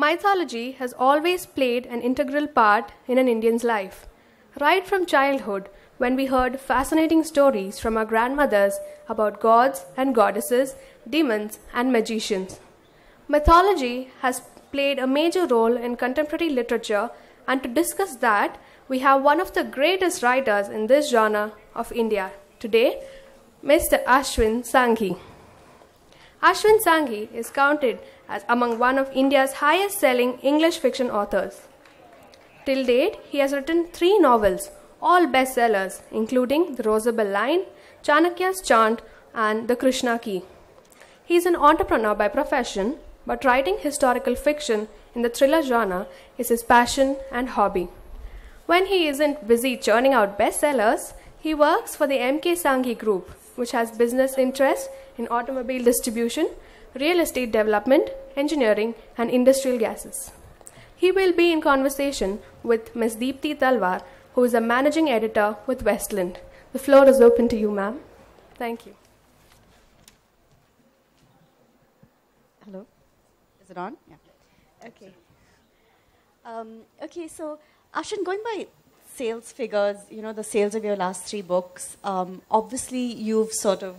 Mythology has always played an integral part in an Indian's life. Right from childhood, when we heard fascinating stories from our grandmothers about gods and goddesses, demons, and magicians. Mythology has played a major role in contemporary literature, and to discuss that, we have one of the greatest writers in this genre of India today, Mr. Ashwin Sanghi. Ashwin Sanghi is counted as among one of India's highest selling English fiction authors. Till date, he has written three novels, all bestsellers, including The Rosabelle Line, Chanakya's Chant, and The Krishna Key. He is an entrepreneur by profession, but writing historical fiction in the thriller genre is his passion and hobby. When he isn't busy churning out bestsellers, he works for the MK Sanghi Group, which has business interests in automobile distribution real estate development, engineering, and industrial gases. He will be in conversation with Ms. Deepthi Talwar, who is a managing editor with Westland. The floor is open to you, ma'am. Thank you. Hello? Is it on? Yeah. Okay. Um, okay, so Ashin, going by sales figures, you know, the sales of your last three books, um, obviously you've sort of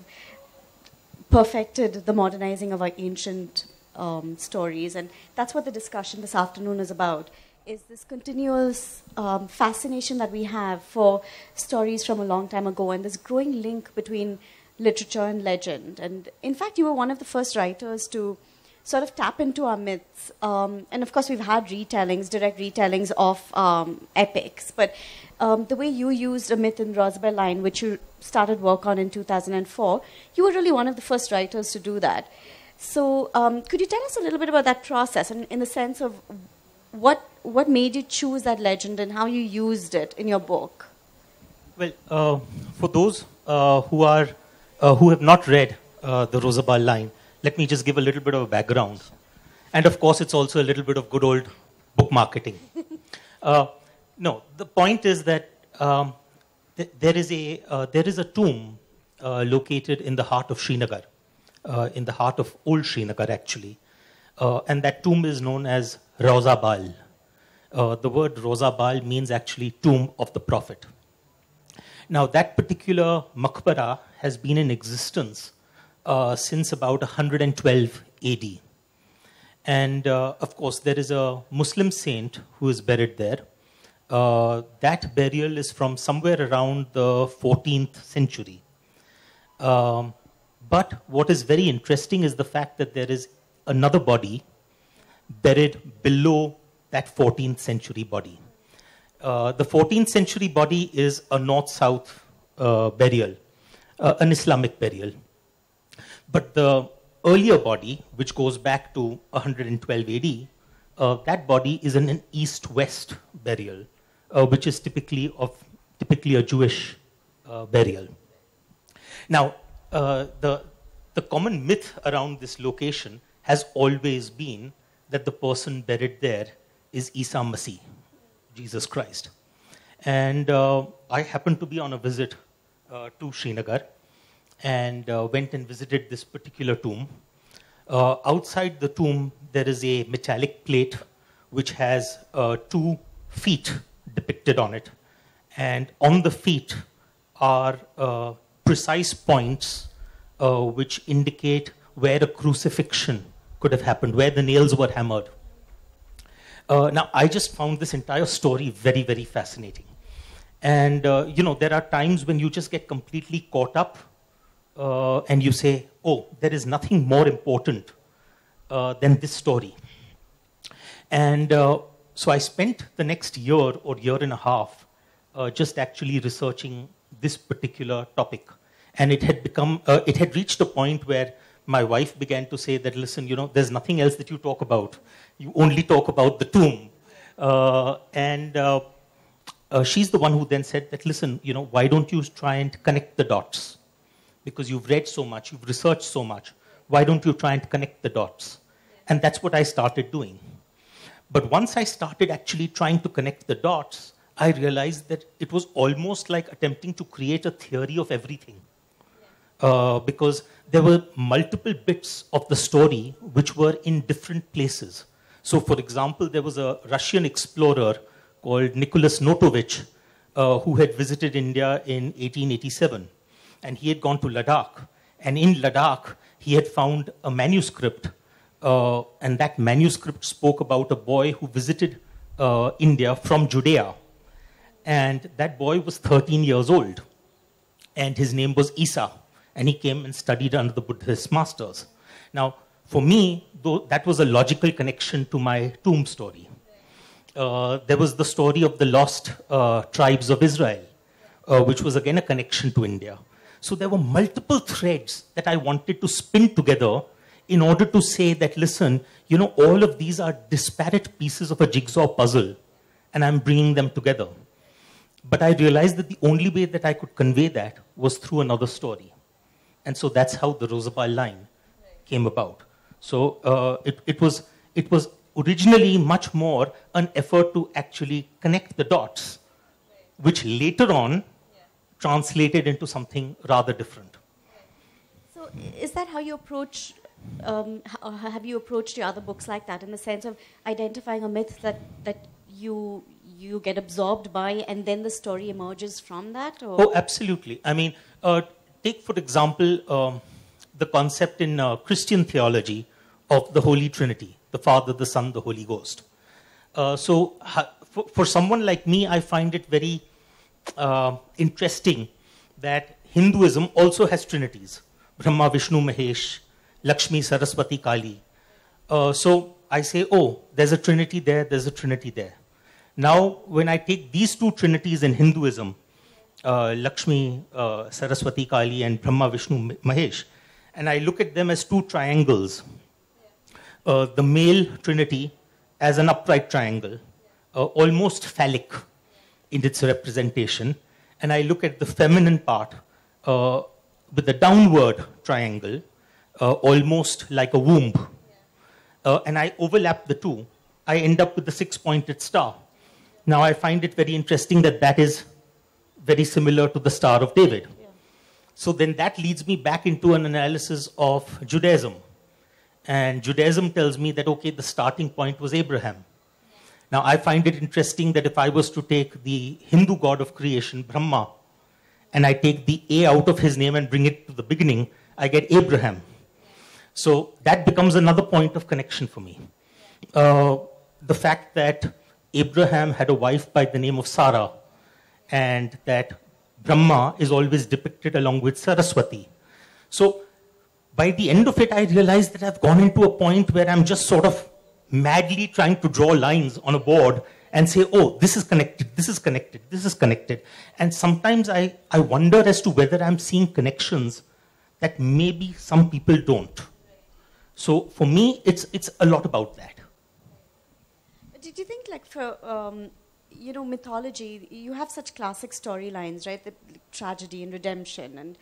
perfected the modernizing of our ancient um, stories. And that's what the discussion this afternoon is about, is this continuous um, fascination that we have for stories from a long time ago and this growing link between literature and legend. And in fact, you were one of the first writers to sort of tap into our myths. Um, and of course, we've had retellings, direct retellings of um, epics. But um, the way you used a myth in Rosabelle Line, which you started work on in 2004, you were really one of the first writers to do that. So, um, could you tell us a little bit about that process and in the sense of what, what made you choose that legend and how you used it in your book? Well, uh, for those uh, who, are, uh, who have not read uh, the Rosabelle Line, let me just give a little bit of a background. And of course, it's also a little bit of good old book marketing. uh, no, the point is that um, th- there, is a, uh, there is a tomb uh, located in the heart of Srinagar, uh, in the heart of old Srinagar, actually. Uh, and that tomb is known as Rozabal. Uh, the word Bal means actually tomb of the prophet. Now, that particular maqbara has been in existence uh, since about 112 AD. And uh, of course, there is a Muslim saint who is buried there. Uh, that burial is from somewhere around the 14th century. Um, but what is very interesting is the fact that there is another body buried below that 14th century body. Uh, the 14th century body is a north south uh, burial, uh, an Islamic burial. But the earlier body, which goes back to 112 AD, uh, that body is in an east-west burial, uh, which is typically of typically a Jewish uh, burial. Now, uh, the the common myth around this location has always been that the person buried there is Isa Masih, Jesus Christ. And uh, I happened to be on a visit uh, to Srinagar and uh, went and visited this particular tomb. Uh, outside the tomb, there is a metallic plate which has uh, two feet depicted on it. And on the feet are uh, precise points uh, which indicate where a crucifixion could have happened, where the nails were hammered. Uh, now, I just found this entire story very, very fascinating. And, you know, there are times when you just get completely caught up uh, and you say, oh, there is nothing more important uh, than this story. And uh, so I spent the next year or year and a half uh, just actually researching this particular topic. And it had become, uh, it had reached a point where my wife began to say that, listen, you know, there's nothing else that you talk about. You only talk about the tomb. Uh, and she's the one who then said that, listen, you know, why don't you try and connect the dots? because you've read so much, you've researched so much. Why don't you try and connect the dots? And that's what I started doing. But once I started actually trying to connect the dots, I realized that it was almost like attempting to create a theory of everything. Uh, because there were multiple bits of the story which were in different places. So, for example, there was a Russian explorer called Nicholas Notovich uh, who had visited India in 1887 and he had gone to Ladakh. And in Ladakh, he had found a manuscript, uh, and that manuscript spoke about a boy who visited uh, India from Judea. And that boy was 13 years old, and his name was Isa, and he came and studied under the Buddhist masters. Now, for me, though, that was a logical connection to my tomb story. Uh, there was the story of the lost uh, tribes of Israel, uh, which was again a connection to India. So there were multiple threads that I wanted to spin together in order to say that, listen, you know, all of these are disparate pieces of a jigsaw puzzle, and I'm bringing them together. But I realized that the only way that I could convey that was through another story. And so that's how the Rosabal line came about. So uh, it, it, was, it was originally much more an effort to actually connect the dots, which later on translated into something rather different. So is that how you approach, um, have you approached your other books like that in the sense of identifying a myth that, that you, you get absorbed by and then the story emerges from that? Or? Oh, absolutely. I mean, uh, take for example, um, the concept in uh, Christian theology of the Holy Trinity, the Father, the Son, the Holy Ghost. Uh, so for, for, someone like me, I find it very uh, interesting that Hinduism also has trinities Brahma, Vishnu, Mahesh, Lakshmi, Saraswati, Kali. Uh, so I say, oh, there's a trinity there, there's a trinity there. Now, when I take these two trinities in Hinduism, uh, Lakshmi, uh, Saraswati, Kali, and Brahma, Vishnu, Mahesh, and I look at them as two triangles. Uh, the male trinity as an upright triangle, uh, almost phallic, in its representation, and I look at the feminine part uh, with the downward triangle, uh, almost like a womb, uh, and I overlap the two, I end up with the six pointed star. Now, I find it very interesting that that is very similar to the Star of David. So then that leads me back into an analysis of Judaism. And Judaism tells me that, okay, the starting point was Abraham. Now, I find it interesting that if I was to take the Hindu god of creation, Brahma, and I take the A out of his name and bring it to the beginning, I get Abraham. So that becomes another point of connection for me. Uh, the fact that Abraham had a wife by the name of Sarah, and that Brahma is always depicted along with Saraswati. So by the end of it, I realized that I've gone into a point where I'm just sort of madly trying to draw lines on a board and say, oh, this is connected, this is connected, this is connected. And sometimes I, I wonder as to whether I'm seeing connections that maybe some people don't. So for me, it's, it's a lot about that. did you think like for, um, you know, mythology, you have such classic storylines, right? The like, tragedy and redemption and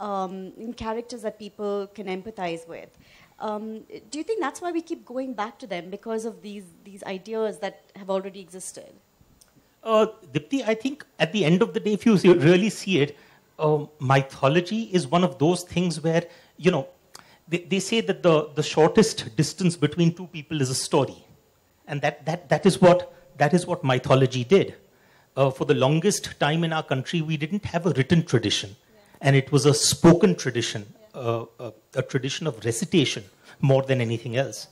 um, and characters that people can empathize with. Um, do you think that's why we keep going back to them because of these these ideas that have already existed? Uh, Dipti, I think at the end of the day, if you really see it, uh, mythology is one of those things where you know they, they say that the the shortest distance between two people is a story, and that that that is what that is what mythology did. Uh, for the longest time in our country, we didn't have a written tradition, yeah. and it was a spoken tradition, a, a, a tradition of recitation more than anything else.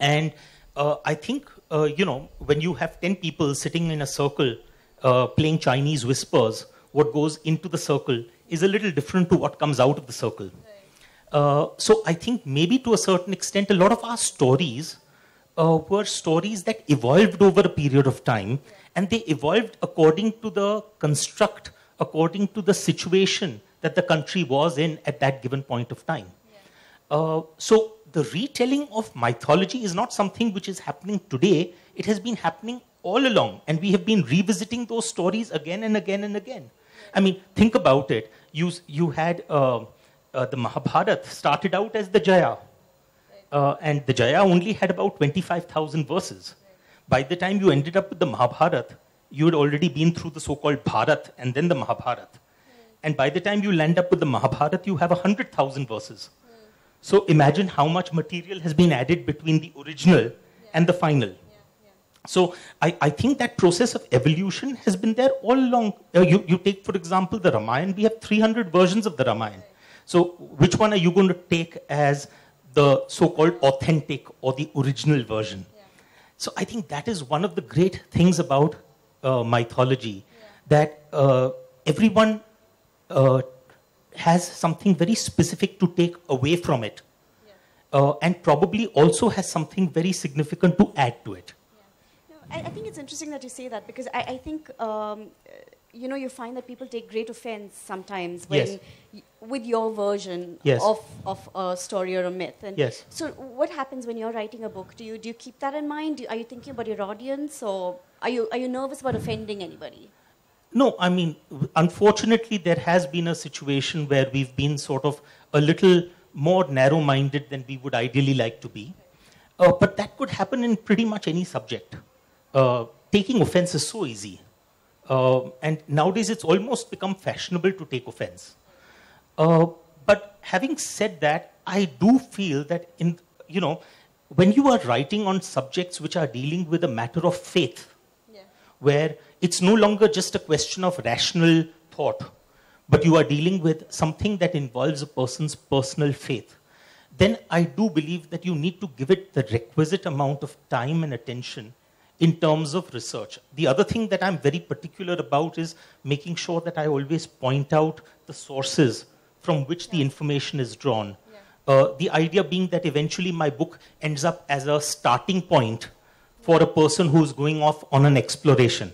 And uh, I think, uh, you know, when you have 10 people sitting in a circle uh, playing Chinese whispers, what goes into the circle is a little different to what comes out of the circle. Uh, so I think maybe to a certain extent, a lot of our stories uh, were stories that evolved over a period of time, and they evolved according to the construct, according to the situation that the country was in at that given point of time. Yeah. Uh, so the retelling of mythology is not something which is happening today, it has been happening all along, and we have been revisiting those stories again and again and again. I mean, think about it. You, you had uh, uh, the Mahabharata started out as the Jaya, uh, and the Jaya only had about 25,000 verses. By the time you ended up with the Mahabharata, you had already been through the so called Bharat and then the Mahabharata. And by the time you land up with the Mahabharata, you have 100,000 verses. Mm. So imagine how much material has been added between the original yeah. and the final. Yeah. Yeah. So I, I think that process of evolution has been there all along. Uh, you, you take, for example, the Ramayana. We have 300 versions of the Ramayana. Right. So which one are you going to take as the so-called authentic or the original version? So I think that is one of the great things about uh, mythology, that uh, everyone uh, has something very specific to take away from it. Yeah. Uh, and probably also has something very significant to add to it. Yeah. No, I, I, think it's interesting that you say that because I, I think um, uh, you know you find that people take great offense sometimes when yes. with your version yes. of, of a story or a myth and yes. so what happens when you're writing a book do you do you keep that in mind do, are you thinking about your audience or are you are you nervous about offending anybody no, I mean, unfortunately, there has been a situation where we've been sort of a little more narrow minded than we would ideally like to be. Uh, but that could happen in pretty much any subject. Uh, taking offense is so easy. Uh, and nowadays, it's almost become fashionable to take offense. Uh, but having said that, I do feel that in, you know, when you are writing on subjects which are dealing with a matter of faith, yeah. where it's no longer just a question of rational thought, but you are dealing with something that involves a person's personal faith. Then I do believe that you need to give it the requisite amount of time and attention in terms of research. The other thing that I'm very particular about is making sure that I always point out the sources from which yeah. the information is drawn. Yeah. Uh, the idea being that eventually my book ends up as a starting point for a person who's going off on an exploration.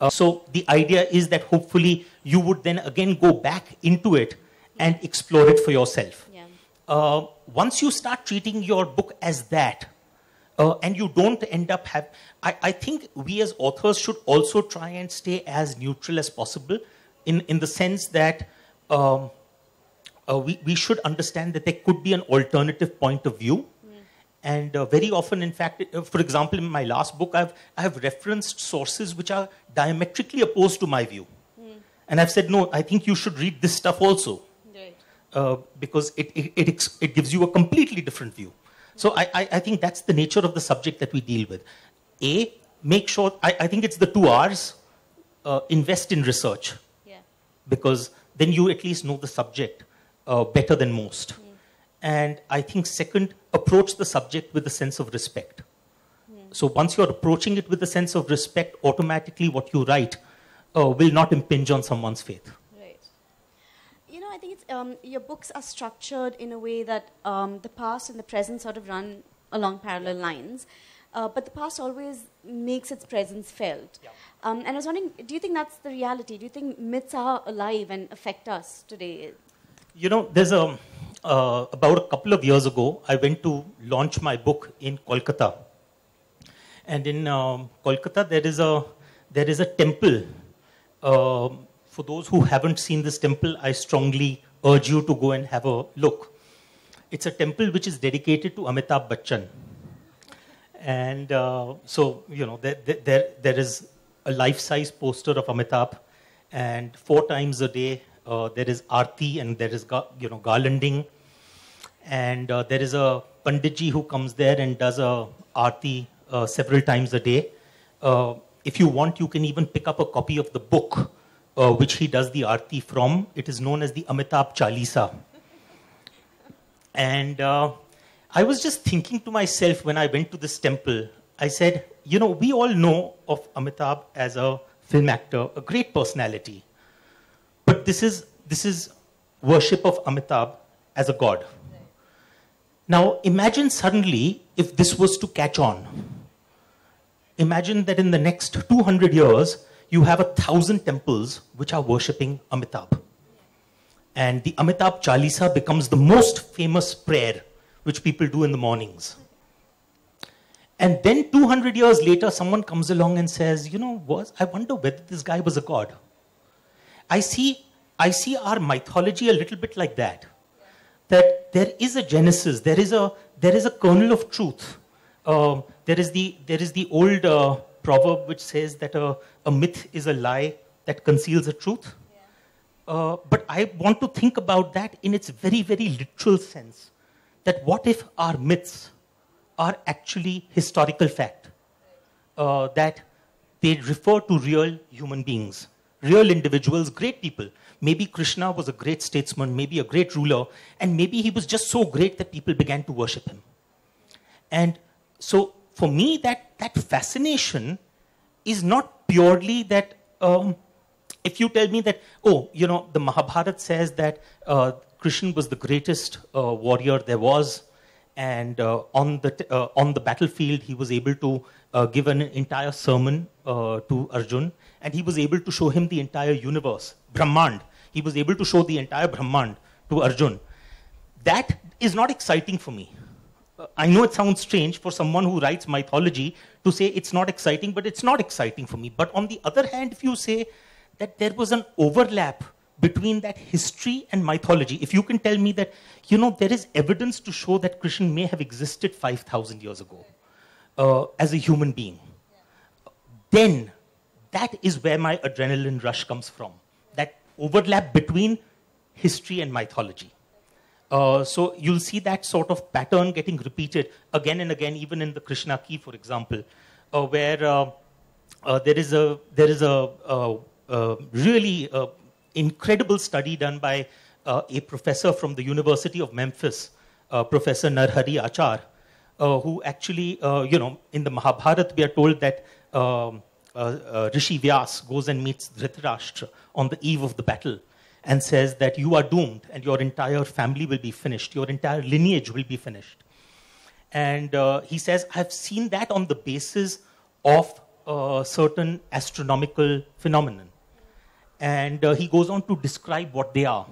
Uh, so the idea is that hopefully you would then again go back into it and explore it for yourself. Yeah. Uh, once you start treating your book as that, uh, and you don't end up have, I, I think we as authors should also try and stay as neutral as possible, in in the sense that um, uh, we we should understand that there could be an alternative point of view and uh, very often, in fact, uh, for example, in my last book, I've, I've referenced sources which are diametrically opposed to my view. Mm. And I've said, no, I think you should read this stuff also. Uh, because it, it, it, it, gives you a completely different view. So I, I, I, think that's the nature of the subject that we deal with. A, make sure, I, I think it's the two R's, uh, invest in research. Yeah. Because then you at least know the subject uh, better than most and I think second, approach the subject with a sense of respect. Yeah. So once you're approaching it with a sense of respect, automatically what you write uh, will not impinge on someone's faith. Right. You know, I think it's, um, your books are structured in a way that um, the past and the present sort of run along parallel lines. Uh, but the past always makes its presence felt. Yeah. Um, and I was wondering, do you think that's the reality? Do you think myths are alive and affect us today? You know, there's a uh, about a couple of years ago, I went to launch my book in Kolkata. And in um, Kolkata, there is a, there is a temple. Uh, for those who haven't seen this temple, I strongly urge you to go and have a look. It's a temple which is dedicated to Amitabh Bachchan. And uh, so, you know, there, there, there is a life size poster of Amitabh, and four times a day uh, there is arti and there is, you know, garlanding and uh, there is a panditji who comes there and does a aarti uh, several times a day. Uh, if you want, you can even pick up a copy of the book uh, which he does the aarti from. It is known as the Amitabh Chalisa. And uh, I was just thinking to myself when I went to this temple, I said, you know, we all know of Amitabh as a film actor, a great personality. But this is, this is worship of Amitabh as a god. Now imagine suddenly if this was to catch on. Imagine that in the next 200 years, you have a thousand temples which are worshipping Amitabh. And the Amitabh Chalisa becomes the most famous prayer which people do in the mornings. And then 200 years later, someone comes along and says, you know, was, I wonder whether this guy was a god. I see, I see our mythology a little bit like that that there is a genesis, there is a, there is a kernel of truth. Um, there, is the, there is the old uh, proverb which says that a, a myth is a lie that conceals a truth. Yeah. Uh, but I want to think about that in its very, very literal sense. That what if our myths are actually historical fact? Uh, that they refer to real human beings real individuals, great people. Maybe Krishna was a great statesman, maybe a great ruler, and maybe he was just so great that people began to worship him. And so for me, that, that fascination is not purely that. Um, if you tell me that, oh, you know, the Mahabharata says that uh, Krishna was the greatest uh, warrior there was, and uh, on the t- uh, on the battlefield he was able to uh, give an entire sermon uh, to Arjun, and he was able to show him the entire universe, Brahmand. He was able to show the entire Brahmand to Arjun. That is not exciting for me. I know it sounds strange for someone who writes mythology to say it's not exciting, but it's not exciting for me. But on the other hand, if you say that there was an overlap between that history and mythology, if you can tell me that, you know, there is evidence to show that Krishna may have existed 5,000 years ago, uh, as a human being, then that is where my adrenaline rush comes from. That overlap between history and mythology. Uh, so you'll see that sort of pattern getting repeated again and again, even in the Krishna Ki, for example, uh, where uh, uh, there is a there is a uh, really incredible study done by a professor from the University of Memphis, Professor Narhari Achar, uh, who actually, uh, you know, in the Mahabharata, we are told that um, uh, Rishi Vyas goes and meets Dhritarashtra on the eve of the battle and says that you are doomed and your entire family will be finished, your entire lineage will be finished. And uh, he says, I've seen that on the basis of certain astronomical phenomenon. And uh, he goes on to describe what they are.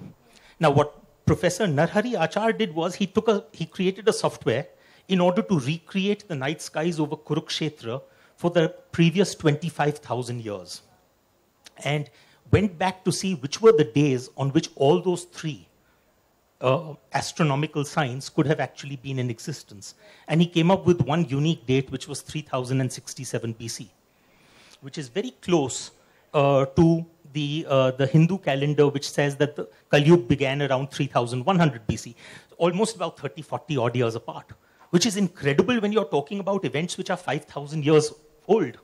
Now, what Professor Narhari Achar did was he took a, he created a software in order to recreate the night skies over Kurukshetra for the previous 25,000 years. And went back to see which were the days on which all those three uh, astronomical signs could have actually been in existence. And he came up with one unique date, which was 3067 BC, which is very close uh, to the, uh, the Hindu calendar, which says that the Kali began around 3100 BC, almost about 30, 40 odd years apart which is incredible when you're talking about events which are 5,000 years old.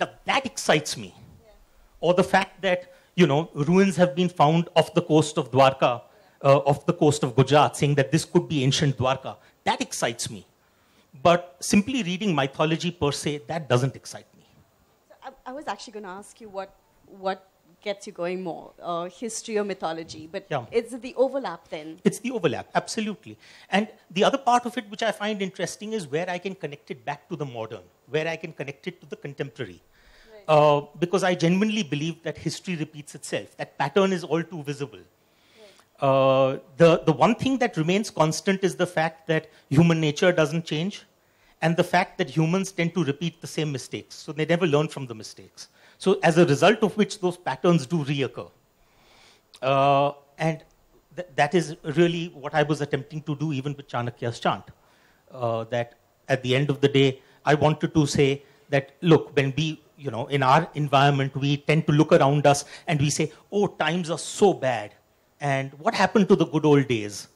Now, that excites me. Or the fact that, you know, ruins have been found off the coast of Dwarka, uh, off the coast of Gujarat, saying that this could be ancient Dwarka. That excites me. But simply reading mythology per se, that doesn't excite me. I, I was actually going to ask you what, what gets you going more uh, history or mythology but yeah. it's the overlap then it's the overlap absolutely and the other part of it which i find interesting is where i can connect it back to the modern where i can connect it to the contemporary right. uh, because i genuinely believe that history repeats itself that pattern is all too visible uh, the, the one thing that remains constant is the fact that human nature doesn't change and the fact that humans tend to repeat the same mistakes. So they never learn from the mistakes. So as a result of which those patterns do reoccur. Uh, and th that is really what I was attempting to do even with Chanakya's chant. Uh, that at the end of the day, I wanted to say that, look, when we, you know, in our environment, we tend to look around us and we say, oh, times are so bad. And what happened to the good old days?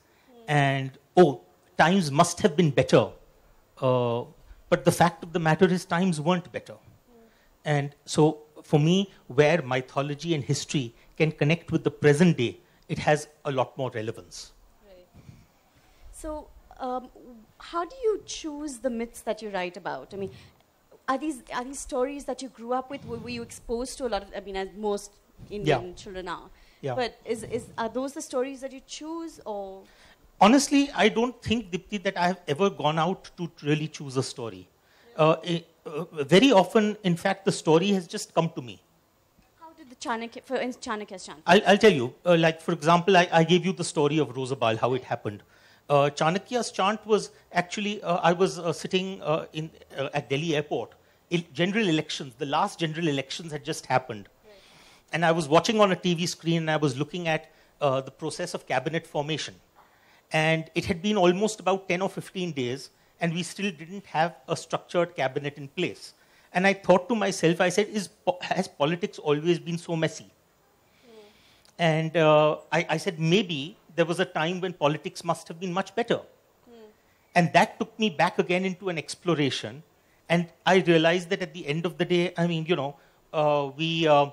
And oh, times must have been better. Uh, but the fact of the matter is, times weren't better. And so for me, where mythology and history can connect with the present day, it has a lot more relevance. Right. So, um, how do you choose the myths that you write about? I mean, are these are these stories that you grew up with? Were, were you exposed to a lot of? I mean, as most Indian yeah. children are. Yeah. But is, is are those the stories that you choose or? Honestly, I don't think Dipti that I have ever gone out to really choose a story. Uh, uh, very often, in fact, the story has just come to me. How did the Chanakya, for Chanakya's Chanakya? I'll, I'll tell you. Uh, like, for example, I, I, gave you the story of Rosabal, how it happened. Chanakya's chant was actually, I was sitting in, at Delhi airport. general elections, the last general elections had just happened. Right. And I was watching on a TV screen and I was looking at uh, the process of cabinet formation. And it had been almost about 10 or 15 days and we still didn't have a structured cabinet in place. And I thought to myself, I said, is, has politics always been so messy? Hmm. And uh, I, I, said, maybe there was a time when politics must have been much better. Hmm. And that took me back again into an exploration. And I realized that at the end of the day, I mean, you know, uh, we, uh,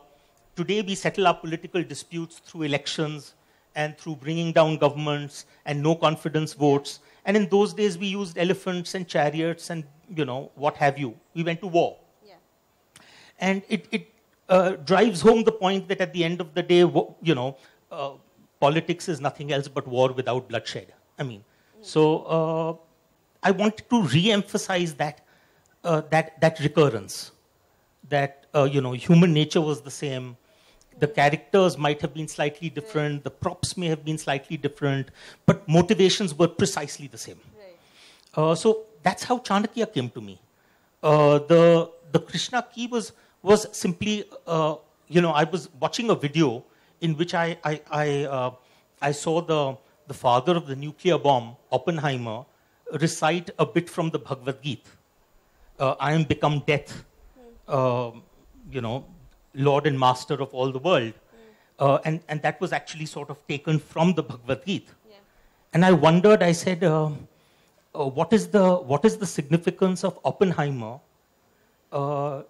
today we settle our political disputes through elections and through bringing down governments and no confidence votes and in those days, we used elephants and chariots and, you know, what have you. We went to war. Yeah. And it, it uh, drives home the point that at the end of the day, you know, uh, politics is nothing else but war without bloodshed. I mean, mm. so uh, I wanted to re-emphasize that, uh, that, that recurrence, that, uh, you know, human nature was the same, the characters might have been slightly different, right. Hmm. the props may have been slightly different, but motivations were precisely the same. Right. Uh, so that's how Chanakya came to me. Uh, the the Krishna key was was simply uh, you know I was watching a video in which I I I, uh, I saw the the father of the nuclear bomb Oppenheimer recite a bit from the Bhagavad Gita. Uh, I am become death. Hmm. Um, you know Lord and Master of all the world. Mm. Uh, and, and that was actually sort of taken from the Bhagavad Gita. Yeah. And I wondered, I said, uh, uh, what, is the, what is the significance of Oppenheimer, uh,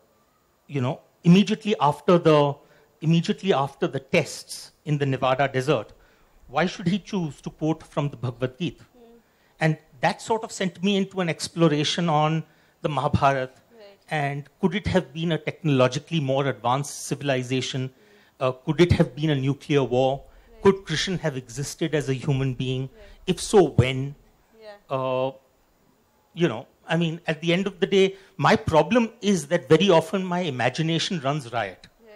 you know, immediately after, the, immediately after the tests in the Nevada desert? Why should he choose to quote from the Bhagavad Gita? Mm. And that sort of sent me into an exploration on the Mahabharata and could it have been a technologically more advanced civilization? Uh, could it have been a nuclear war? Right. Could Krishan have existed as a human being? Right. If so, when? Yeah. Uh, you know, I mean, at the end of the day, my problem is that very often my imagination runs riot. Right.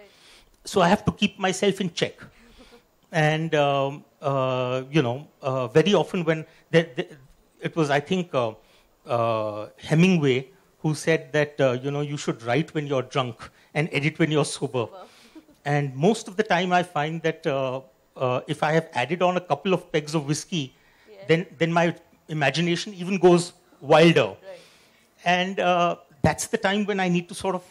So I have to keep myself in check. and, um, uh, you know, uh, very often when it was, I think, uh, uh, Hemingway who said that uh, you know you should write when you're drunk and edit when you're sober. and most of the time, I find that uh, uh, if I have added on a couple of pegs of whiskey, then then my imagination even goes wilder. Right. And uh, that's the time when I need to sort of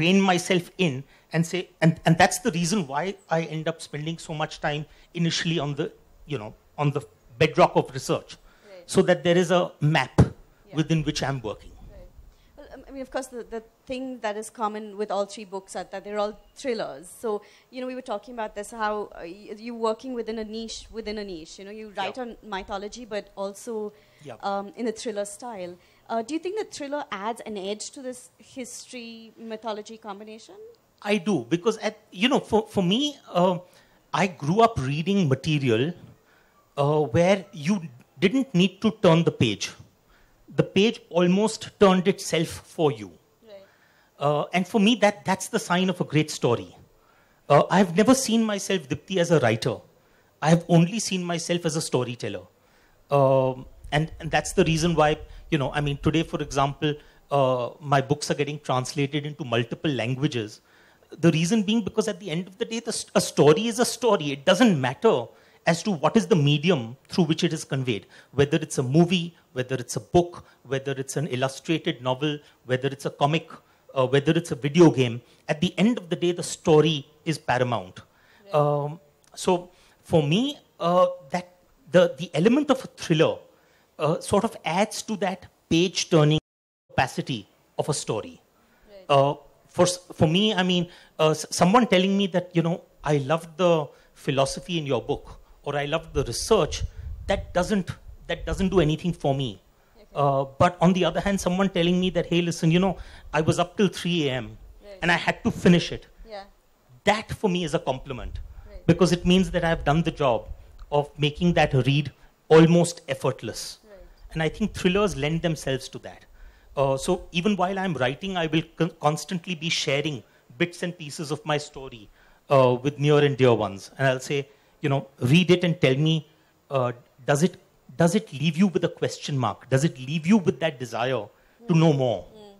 rein myself in and say, and, and that's the reason why I end up spending so much time initially on the you know on the bedrock of research, right. so that there is a map yeah. within which I'm working. I mean, of course, the, the thing that is common with all three books are that they're all thrillers. So, you know, we were talking about this, how uh, you're working within a niche, within a niche. You know, you write yep. on mythology, but also yep. um, in a thriller style. Uh, do you think the thriller adds an edge to this history-mythology combination? I do, because, at, you know, for, for me, uh, I grew up reading material uh, where you didn't need to turn the page the page almost turned itself for you. Right. Uh, and for me, that, that's the sign of a great story. Uh, I've never seen myself, Dipti, as a writer. I've only seen myself as a storyteller. Um, and, and, that's the reason why, you know, I mean, today, for example, uh, my books are getting translated into multiple languages. The reason being because at the end of the day, the, a story is a story. It doesn't matter as to what is the medium through which it is conveyed, whether it's a movie, whether it's a book, whether it's an illustrated novel, whether it's a comic, uh, whether it's a video game. At the end of the day, the story is paramount. Yeah. Um, so for me, uh, that the, the element of a thriller uh, sort of adds to that page turning capacity of a story. Uh, for, for me, I mean, uh, someone telling me that, you know, I loved the philosophy in your book or I loved the research, that doesn't that doesn't do anything for me. Okay. Uh, but on the other hand, someone telling me that hey, listen, you know, I was up till 3 a.m. Right. and I had to finish it. Yeah. That for me is a compliment right. because it means that I've done the job of making that read almost effortless. And I think thrillers lend themselves to that. Uh, so even while I'm writing, I will con- constantly be sharing bits and pieces of my story uh, with near and dear ones, and I'll say you know, read it and tell me, uh, does it does it leave you with a question mark? Does it leave you with that desire mm. to know more? Mm.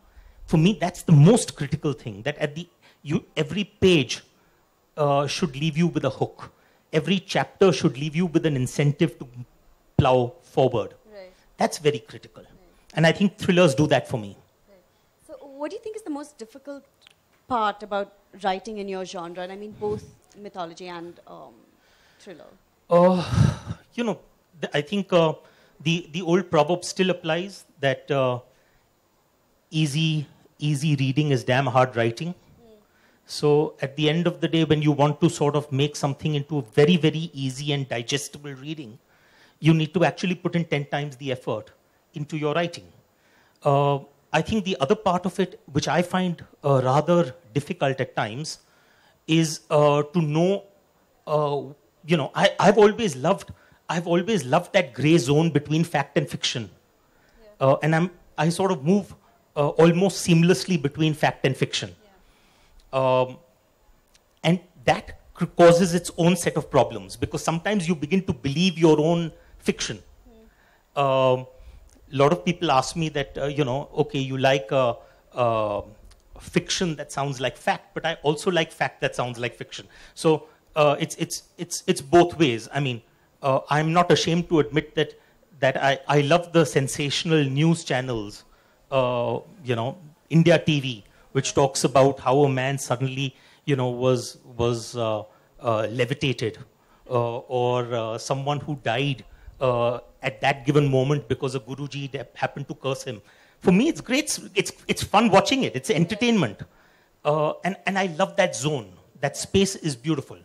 For me, that's the most critical thing. That at the you every page uh, should leave you with a hook. Every chapter should leave you with an incentive to plow forward. Right. That's very critical, right. and I think thrillers do that for me. Right. So, what do you think is the most difficult part about writing in your genre? And I mean, both mythology and um thriller? Uh, you know, I think uh, the the old proverb still applies that uh, easy easy reading is damn hard writing. Mm. So at the end of the day, when you want to sort of make something into a very very easy and digestible reading, you need to actually put in ten times the effort into your writing. Uh, I think the other part of it, which I find uh, rather difficult at times, is uh, to know uh, you know, I, I've always loved, I've always loved that gray zone between fact and fiction. Yeah. Uh, and I'm, I sort of move uh, almost seamlessly between fact and fiction. Yeah. Um, and that causes its own set of problems because sometimes you begin to believe your own fiction. A mm. uh, um, lot of people ask me that, uh, you know, okay, you like uh, uh, fiction that sounds like fact, but I also like fact that sounds like fiction. So uh, it's it's it's it's both ways. I mean, uh, I'm not ashamed to admit that that I I love the sensational news channels, uh, you know, India TV, which talks about how a man suddenly you know was was uh, uh, levitated, or someone who died at that given moment because a guruji happened to curse him. For me, it's great. It's it's fun watching it. It's entertainment, and and I love that zone. That space is beautiful.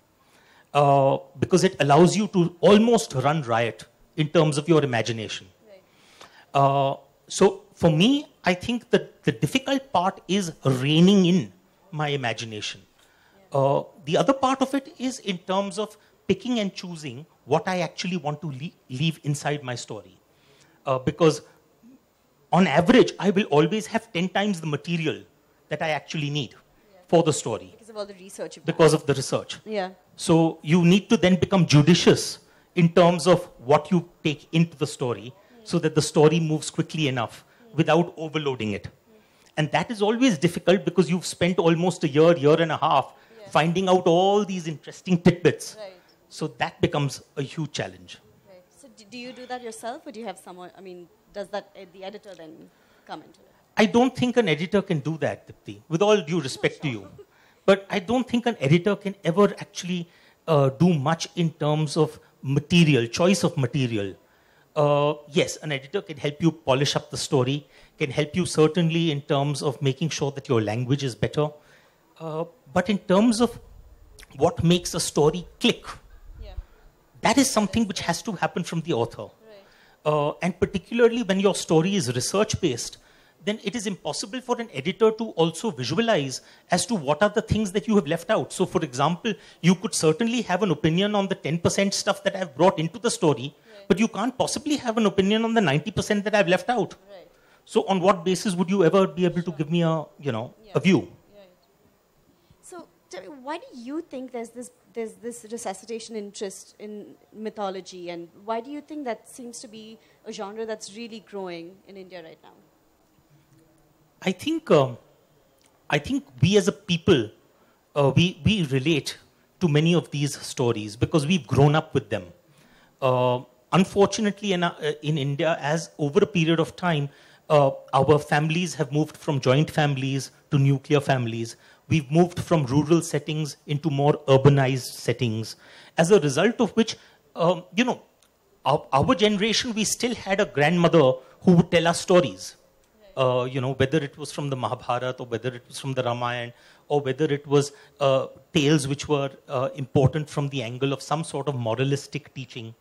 Uh, because it allows you to almost run riot in terms of your imagination. Uh, so for me, I think that the difficult part is reining in my imagination. Yeah. Uh, the other part of it is in terms of picking and choosing what I actually want to le- leave inside my story. Uh, because on average, I will always have 10 times the material that I actually need for the story. Because of all the research. Because of the research. Yeah. So you need to then become judicious in terms of what you take into the story so that the story moves quickly enough without overloading it. And that is always difficult because you've spent almost a year, year and a half yeah. finding out all these interesting tidbits. Right. So that becomes a huge challenge. So do you do that yourself or do you have someone, I mean, does that, eh, the editor then come into it? I don't think an editor can do that, Dipti, with all due respect to you. But I don't think an editor can ever actually uh, do much in terms of material, choice of material. Uh, yes, an editor can help you polish up the story, can help you certainly in terms of making sure that your language is better. Uh, but in terms of what makes a story click, yeah. that is something which has to happen from the author. Right. Uh, and particularly when your story is research based, then it is impossible for an editor to also visualize as to what are the things that you have left out. So, for example, you could certainly have an opinion on the 10% stuff that I've brought into the story, right. but you can't possibly have an opinion on the 90% that I've left out. Right. So, on what basis would you ever be able sure. to give me a, you know, yeah. a view? So, tell me, why do you think there's this there's this resuscitation interest in mythology, and why do you think that seems to be a genre that's really growing in India right now? I think um, I think we as a people uh, we we relate to many of these stories because we've grown up with them. Uh, unfortunately, in, uh, in India, as over a period of time, uh, our families have moved from joint families to nuclear families. We've moved from rural settings into more urbanized settings. As a result of which, um, you know, our, our generation, we still had a grandmother who would tell us stories uh, you know, whether it was from the Mahabharata or whether it was from the Ramayana or whether it was uh, tales which were uh, important from the angle of some sort of moralistic teaching.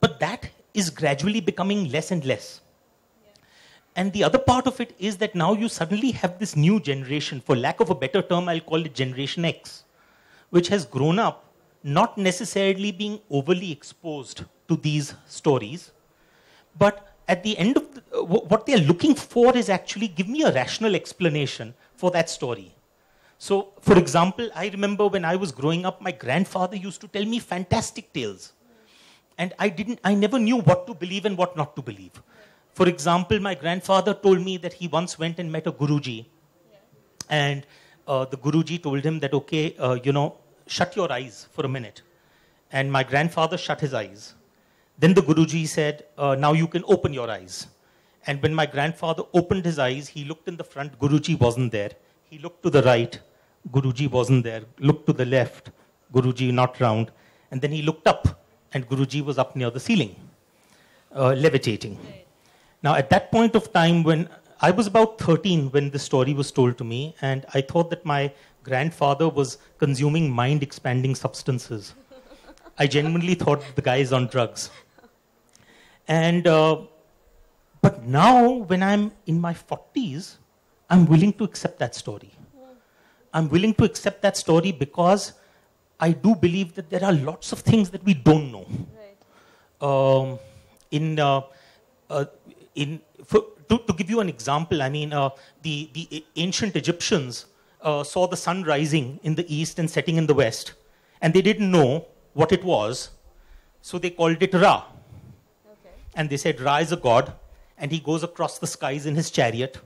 But that is gradually becoming less and less. And the other part of it is that now you suddenly have this new generation, for lack of a better term, I'll call it Generation X, which has grown up not necessarily being overly exposed to these stories, but at the end of the, uh, what they're looking for is actually give me a rational explanation for that story. So, for example, I remember when I was growing up, my grandfather used to tell me fantastic tales. And I didn't, I never knew what to believe and what not to believe. For example, my grandfather told me that he once went and met a Guruji. And uh, the Guruji told him that, okay, uh, you know, shut your eyes for a minute. And my grandfather shut his eyes. Then the Guruji said, uh, Now you can open your eyes. And when my grandfather opened his eyes, he looked in the front, Guruji wasn't there. He looked to the right, Guruji wasn't there. Looked to the left, Guruji not round. And then he looked up, and Guruji was up near the ceiling, uh, levitating. Right. Now, at that point of time, when I was about 13 when this story was told to me, and I thought that my grandfather was consuming mind expanding substances. I genuinely thought the guy is on drugs. And uh, but now, when I'm in my 40s, I'm willing to accept that story. I'm willing to accept that story because I do believe that there are lots of things that we don't know. Right. Um, in uh, uh, in for, to, to, give you an example, I mean uh, the the ancient Egyptians uh, saw the sun rising in the east and setting in the west, and they didn't know what it was, so they called it Ra and they said, Ra is a god, and he goes across the skies in his chariot. Mm.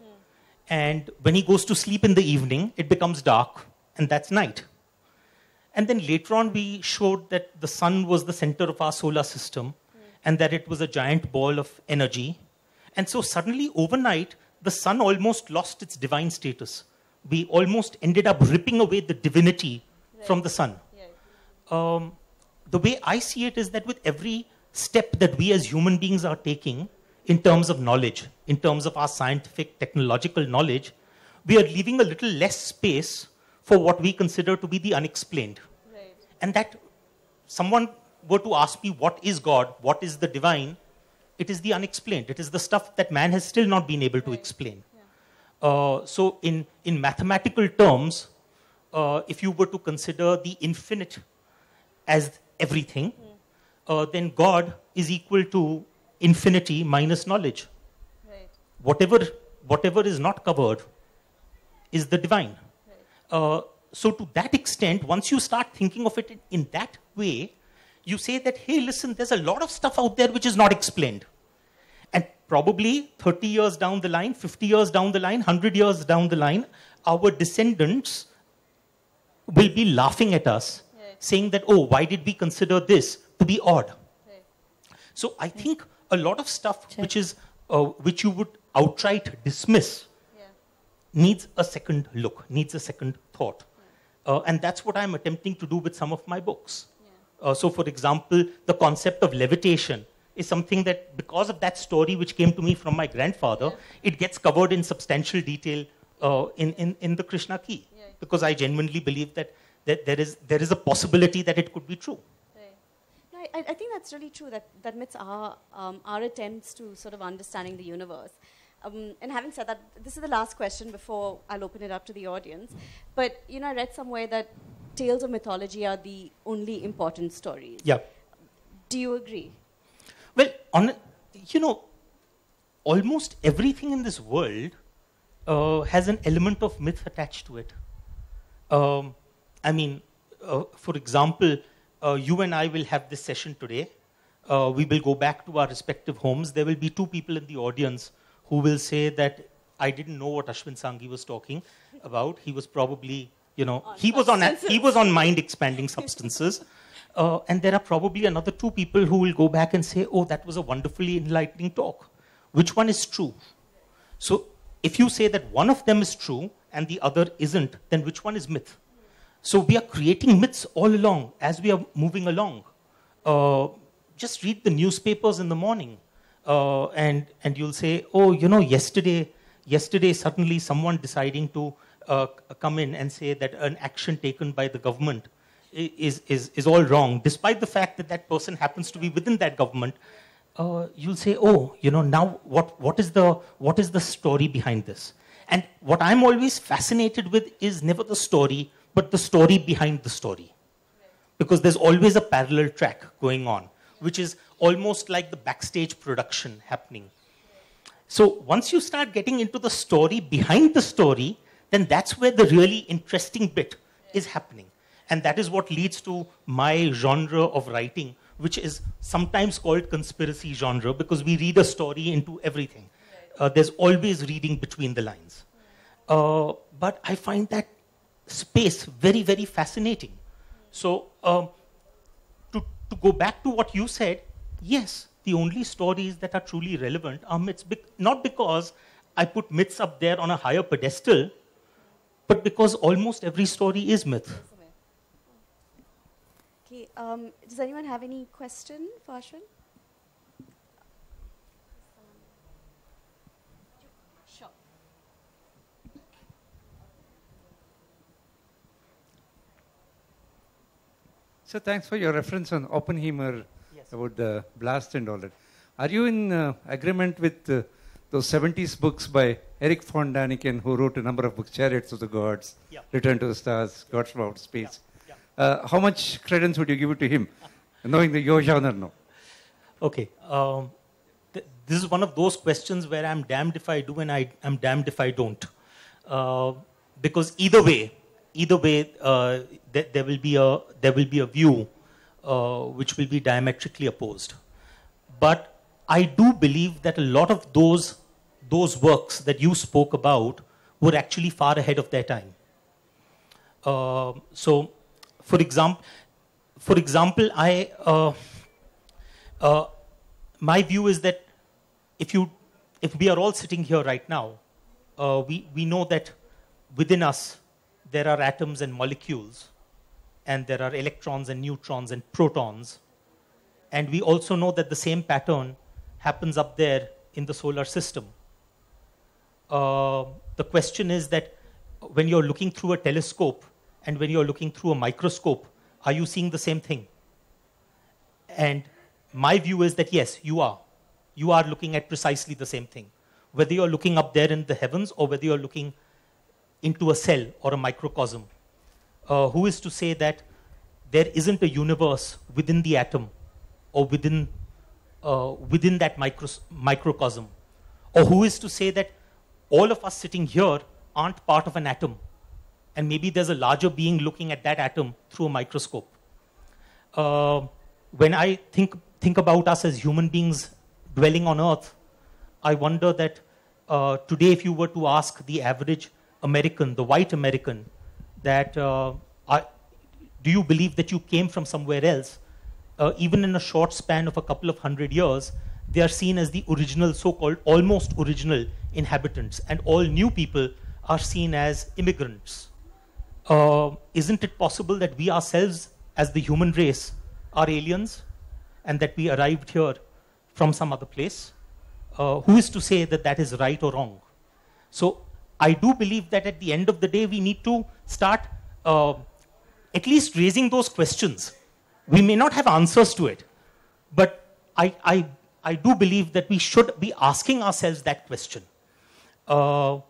And when he goes to sleep in the evening, it becomes dark, and that's night. And then later on, we showed that the sun was the center of our solar system mm. and that it was a giant ball of energy. And so, suddenly, overnight, the sun almost lost its divine status. We almost ended up ripping away the divinity right. from the sun. Yeah. Um, the way I see it is that with every step that we as human beings are taking in terms of knowledge, in terms of our scientific, technological knowledge, we are leaving a little less space for what we consider to be the unexplained. Right. And that someone were to ask me, what is God? What is the divine? It is the unexplained. It is the stuff that man has still not been able right. to explain. Yeah. Uh, so, in, in mathematical terms, uh, if you were to consider the infinite as everything, uh, then God is equal to infinity minus knowledge. Right. Whatever, whatever is not covered is the divine. Right. Uh, so, to that extent, once you start thinking of it in that way, you say that, hey, listen, there's a lot of stuff out there which is not explained. And probably 30 years down the line, 50 years down the line, 100 years down the line, our descendants will be laughing at us, saying that, oh, why did we consider this? to be odd. So I think a lot of stuff which is uh, which you would outright dismiss needs a second look, needs a second thought, uh, and that's what I'm attempting to do with some of my books. Uh, so, for example, the concept of levitation is something that, because of that story which came to me from my grandfather, it gets covered in substantial detail uh, in, in in the Krishna Key, because I genuinely believe that that there is there is a possibility that it could be true. I, I think that's really true. That, that myths are um, our attempts to sort of understanding the universe. Um, and having said that, this is the last question before I'll open it up to the audience. But you know, I read somewhere that tales of mythology are the only important stories. Yeah. Do you agree? Well, on you know, almost everything in this world uh, has an element of myth attached to it. Um, I mean, uh, for example, uh, you and I will have this session today. Uh, we will go back to our respective homes. There will be two people in the audience who will say that I didn't know what Ashwin Sanghi was talking about. He was probably, you know, on he was on he was on mind expanding substances. Uh, and there are probably another two people who will go back and say, oh, that was a wonderfully enlightening talk. Which one is true? So if you say that one of them is true and the other isn't, then which one is myth? So we are creating myths all along as we are moving along. Uh, just read the newspapers in the morning, uh, and and you'll say, oh, you know, yesterday, yesterday suddenly someone deciding to uh, come in and say that an action taken by the government is is is all wrong, despite the fact that that person happens to be within that government. Uh, you'll say, oh, you know, now what what is the what is the story behind this? And what I'm always fascinated with is never the story but the story behind the story. Because there's always a parallel track going on, which is almost like the backstage production happening. So once you start getting into the story behind the story, then that's where the really interesting bit is happening. And that is what leads to my genre of writing, which is sometimes called conspiracy genre because we read a story into everything. Uh, there's always reading between the lines. Uh, but I find that space very, very fascinating. So um, to, to go back to what you said, yes, the only stories that are truly relevant are myths, be not because I put myths up there on a higher pedestal, but because almost every story is myth. Okay, um, does anyone have any question for Ashwin? So thanks for your reference on Oppenheimer yes. about the blast and all that. Are you in uh, agreement with uh, those 70s books by Eric von Daniken, who wrote a number of books, Chariots of the Gods, yeah. Return to the Stars, Gods from Outer Space? Yeah. Yeah. Uh, how much credence would you give it to him, knowing the your genre now? Okay. Um, th this is one of those questions where I'm damned if I do and I, am damned if I don't. Uh, because either way, either way, uh, there, there, will be a there will be a view uh, which will be diametrically opposed. But I do believe that a lot of those those works that you spoke about were actually far ahead of their time. Uh, so, for example, for example, I uh, uh, my view is that if you if we are all sitting here right now, uh, we we know that within us there are atoms and molecules, and there are electrons and neutrons and protons. And we also know that the same pattern happens up there in the solar system. Uh, the question is that when you're looking through a telescope and when you're looking through a microscope, are you seeing the same thing? And my view is that yes, you are. You are looking at precisely the same thing. Whether you're looking up there in the heavens or whether you're looking into a cell or a microcosm. Uh, who is to say that there isn't a universe within the atom or within, uh, within that micro, microcosm? Or who is to say that all of us sitting here aren't part of an atom? And maybe there's a larger being looking at that atom through a microscope. Uh, when I think, think about us as human beings dwelling on Earth, I wonder that uh, today, if you were to ask the average American, the white American, that uh, are, do you believe that you came from somewhere else? Uh, even in a short span of a couple of hundred years, they are seen as the original, so called almost original inhabitants, and all new people are seen as immigrants. Uh, isn't it possible that we ourselves, as the human race, are aliens and that we arrived here from some other place? Uh, who is to say that that is right or wrong? So I do believe that at the end of the day, we need to start uh, at least raising those questions. We may not have answers to it, but I, I, I do believe that we should be asking ourselves that question. Uh,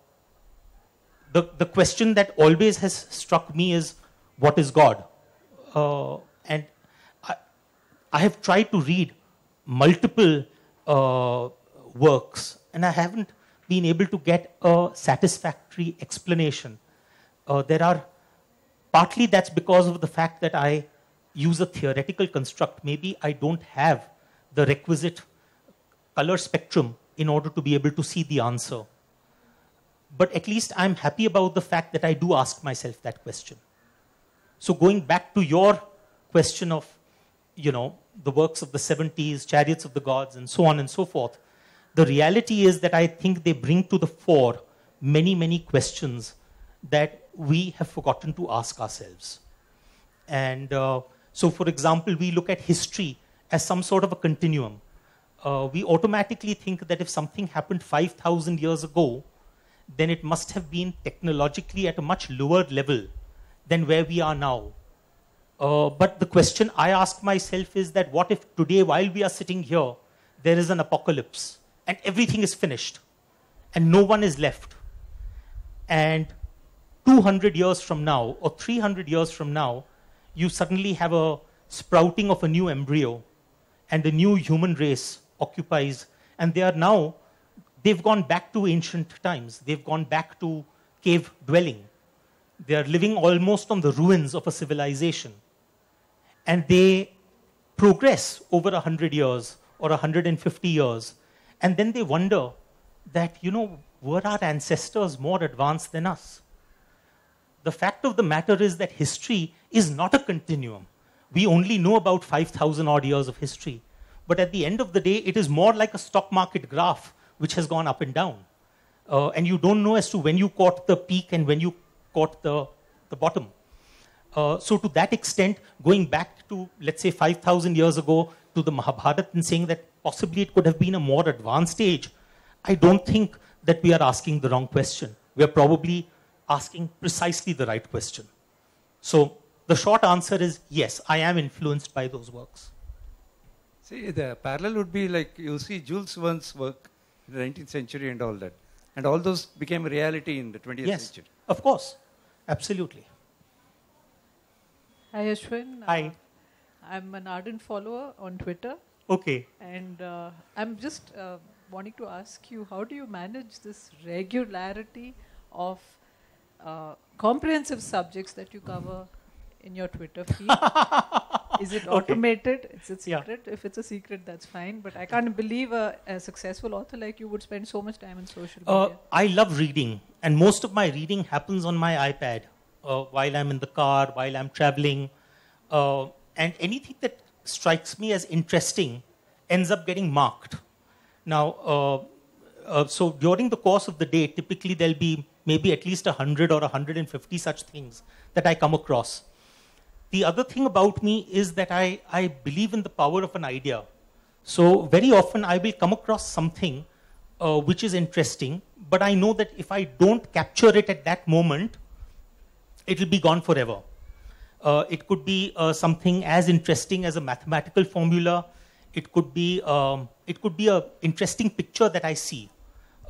the, the question that always has struck me is what is God? Uh, and I, I, have tried to read multiple uh, works and I haven't been able to get a satisfactory explanation. Uh, there are partly that's because of the fact that I use a theoretical construct. Maybe I don't have the requisite color spectrum in order to be able to see the answer. But at least I'm happy about the fact that I do ask myself that question. So going back to your question of, you know, the works of the 70s, chariots of the gods, and so on and so forth, the reality is that I think they bring to the fore many, many questions that we have forgotten to ask ourselves. And uh, so, for example, we look at history as some sort of a continuum. Uh, we automatically think that if something happened 5,000 years ago, then it must have been technologically at a much lower level than where we are now. Uh, but the question I ask myself is that what if today, while we are sitting here, there is an apocalypse? and everything is finished and no one is left. And 200 years from now or 300 years from now, you suddenly have a sprouting of a new embryo and the new human race occupies. And they are now, they've gone back to ancient times, they've gone back to cave dwelling. They are living almost on the ruins of a civilization. And they progress over 100 years or 150 years and then they wonder that, you know, were our ancestors more advanced than us? The fact of the matter is that history is not a continuum. We only know about 5,000 odd years of history. But at the end of the day, it is more like a stock market graph which has gone up and down. Uh, and you don't know as to when you caught the peak and when you caught the, the bottom. Uh, so, to that extent, going back to, let's say, 5,000 years ago to the Mahabharata and saying that Possibly it could have been a more advanced age. I don't think that we are asking the wrong question. We are probably asking precisely the right question. So the short answer is yes, I am influenced by those works. See, the parallel would be like you see Jules Verne's work in the 19th century and all that. And all those became a reality in the 20th yes, century. Of course, absolutely. Hi, Ashwin. Hi. Uh, I'm an ardent follower on Twitter. Okay. And uh, I'm just uh, wanting to ask you how do you manage this regularity of uh, comprehensive subjects that you cover in your Twitter feed? Is it automated? Okay. It's secret. Yeah. If it's a secret, that's fine. But I can't believe a, a, successful author like you would spend so much time on social uh, media. I love reading, and most of my reading happens on my iPad uh, while I'm in the car, while I'm traveling. Uh, and anything that strikes me as interesting ends up getting marked. Now, uh, uh, so during the course of the day, typically there'll be maybe at least 100 or 150 such things that I come across. The other thing about me is that I, I believe in the power of an idea. So very often I will come across something uh, which is interesting, but I know that if I don't capture it at that moment, it'll be gone forever. Uh, it could be uh, something as interesting as a mathematical formula. It could be um, it could be a interesting picture that I see.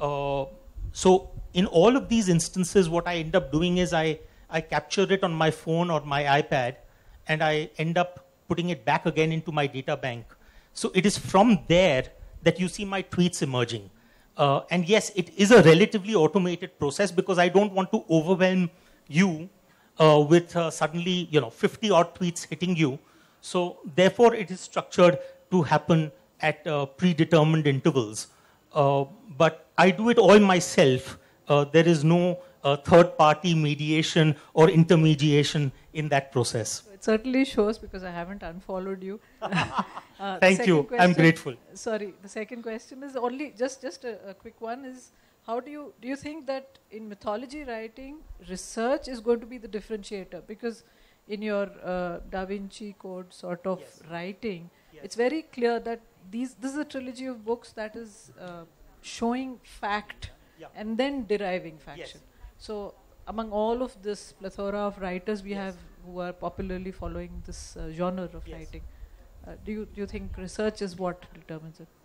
Uh, so in all of these instances, what I end up doing is I I capture it on my phone or my iPad, and I end up putting it back again into my data bank. So it is from there that you see my tweets emerging. Uh, and yes, it is a relatively automated process because I don't want to overwhelm you uh, with uh, suddenly, you know, 50 odd tweets hitting you. So therefore, it is structured to happen at uh, predetermined intervals. Uh, but I do it all myself. Uh, there is no third party mediation or intermediation in that process. It certainly shows because I haven't unfollowed you. Thank you. Question, I'm grateful. Sorry. The second question is only just just a, a quick one is how do you do you think that in mythology writing research is going to be the differentiator because in your uh, da vinci code sort of yes. writing yes. it's very clear that these this is a trilogy of books that is uh, showing fact yeah. and then deriving faction yes. so among all of this plethora of writers we have who are popularly following this uh, genre of writing uh, do you do you think research is what determines it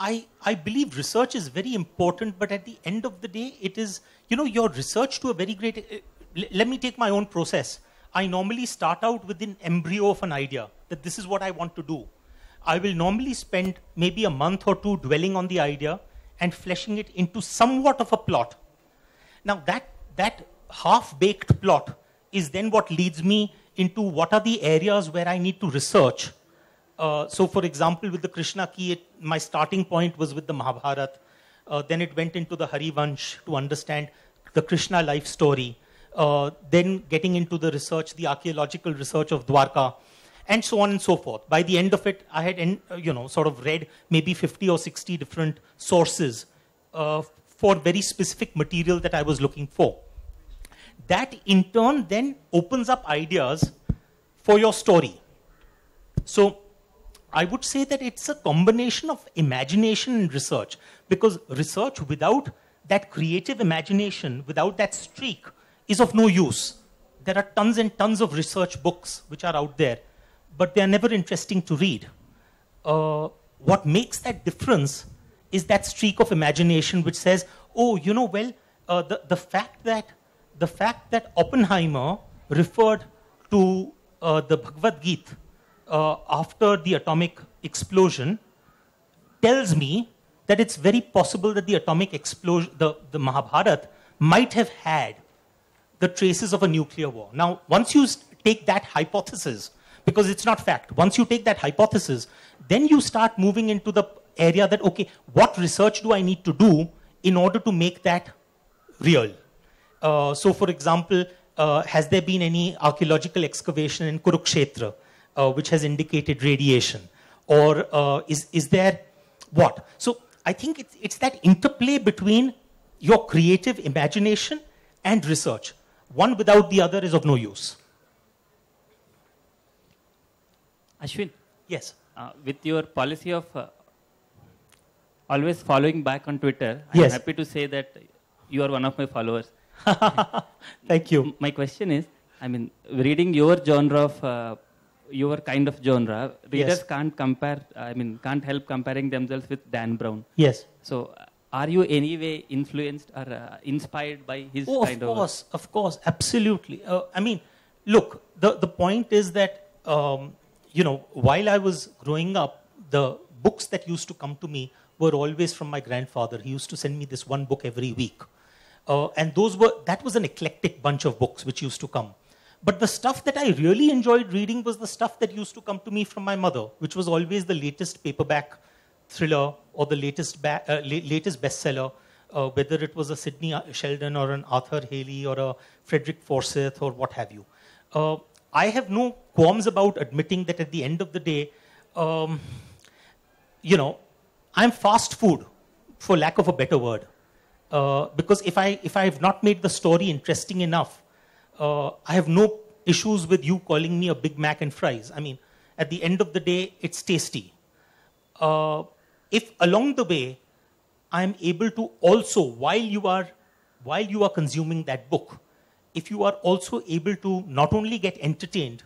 I, I believe research is very important, but at the end of the day, it is, you know, your research to a very great, eh, let me take my own process. I normally start out with an embryo of an idea that this is what I want to do. I will normally spend maybe a month or two dwelling on the idea and fleshing it into somewhat of a plot. Now, that, that half baked plot is then what leads me into what are the areas where I need to research uh, so, for example, with the Krishna key, it, my starting point was with the Mahabharata. Uh, then it went into the Harivansh to understand the Krishna life story. Uh, then getting into the research, the archaeological research of Dwarka, and so on and so forth. By the end of it, I had, uh, you know, sort of read maybe 50 or 60 different sources uh, for very specific material that I was looking for. That in turn then opens up ideas for your story. So I would say that it's a combination of imagination and research because research without that creative imagination, without that streak, is of no use. There are tons and tons of research books which are out there, but they are never interesting to read. Uh, what makes that difference is that streak of imagination which says, oh, you know, well, uh, the, the, fact that, the fact that Oppenheimer referred to uh, the Bhagavad Gita uh, after the atomic explosion tells me that it's very possible that the atomic explosion, the, the Mahabharata, might have had the traces of a nuclear war. Now, once you take that hypothesis, because it's not fact, once you take that hypothesis, then you start moving into the area that, okay, what research do I need to do in order to make that real? Uh, so, for example, uh, has there been any archaeological excavation in Kurukshetra? uh, which has indicated radiation? Or uh, is, is there what? So I think it's, it's that interplay between your creative imagination and research. One without the other is of no use. Ashwin? Yes. Uh, with your policy of uh, always following back on Twitter, I'm happy to say that you are one of my followers. Thank you. My question is I mean, reading your genre of uh, your kind of genre, readers yes. can't compare. I mean, can't help comparing themselves with Dan Brown. Yes. So, are you any way influenced or uh, inspired by his oh, kind of? Of course, of, course, absolutely. Uh, I mean, look, the the point is that um, you know, while I was growing up, the books that used to come to me were always from my grandfather. He used to send me this one book every week. Uh, and those were that was an eclectic bunch of books which used to come but the stuff that I really enjoyed reading was the stuff that used to come to me from my mother, which was always the latest paperback thriller or the latest, ba- uh, la- latest bestseller, uh, whether it was a Sidney Sheldon or an Arthur Haley or a Frederick Forsyth or what have you. Uh, I have no qualms about admitting that at the end of the day, um, you know, I'm fast food, for lack of a better word. Uh, because if I if I have not made the story interesting enough, uh, I have no issues with you calling me a Big Mac and fries. I mean, at the end of the day, it's tasty. Uh, if along the way, I'm able to also, while you are, while you are consuming that book, if you are also able to not only get entertained,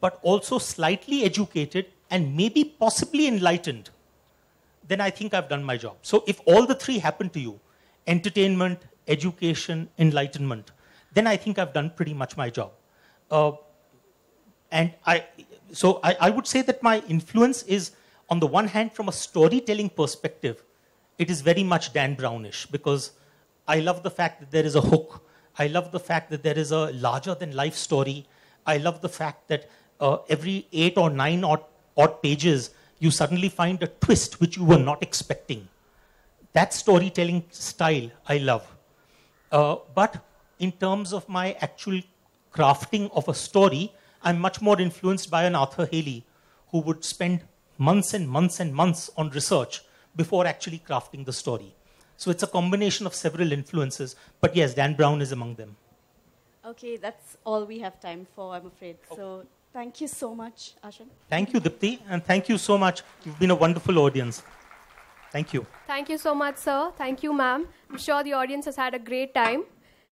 but also slightly educated and maybe possibly enlightened, then I think I've done my job. So if all the three happen to you, entertainment, education, enlightenment, then I think I've done pretty much my job. Uh, and I, so I, I would say that my influence is, on the one hand, from a storytelling perspective, it is very much Dan Brownish because I love the fact that there is a hook. I love the fact that there is a larger than life story. I love the fact that uh, every eight or nine odd, odd pages, you suddenly find a twist which you were not expecting. That storytelling style I love. Uh, but in terms of my actual crafting of a story, I'm much more influenced by an Arthur Haley who would spend months and months and months on research before actually crafting the story. So it's a combination of several influences, but yes, Dan Brown is among them. Okay, that's all we have time for, I'm afraid. Okay. So thank you so much, Ashan. Thank you, Dipti, and thank you so much. You've been a wonderful audience. Thank you. Thank you so much, sir. Thank you, ma'am. I'm sure the audience has had a great time.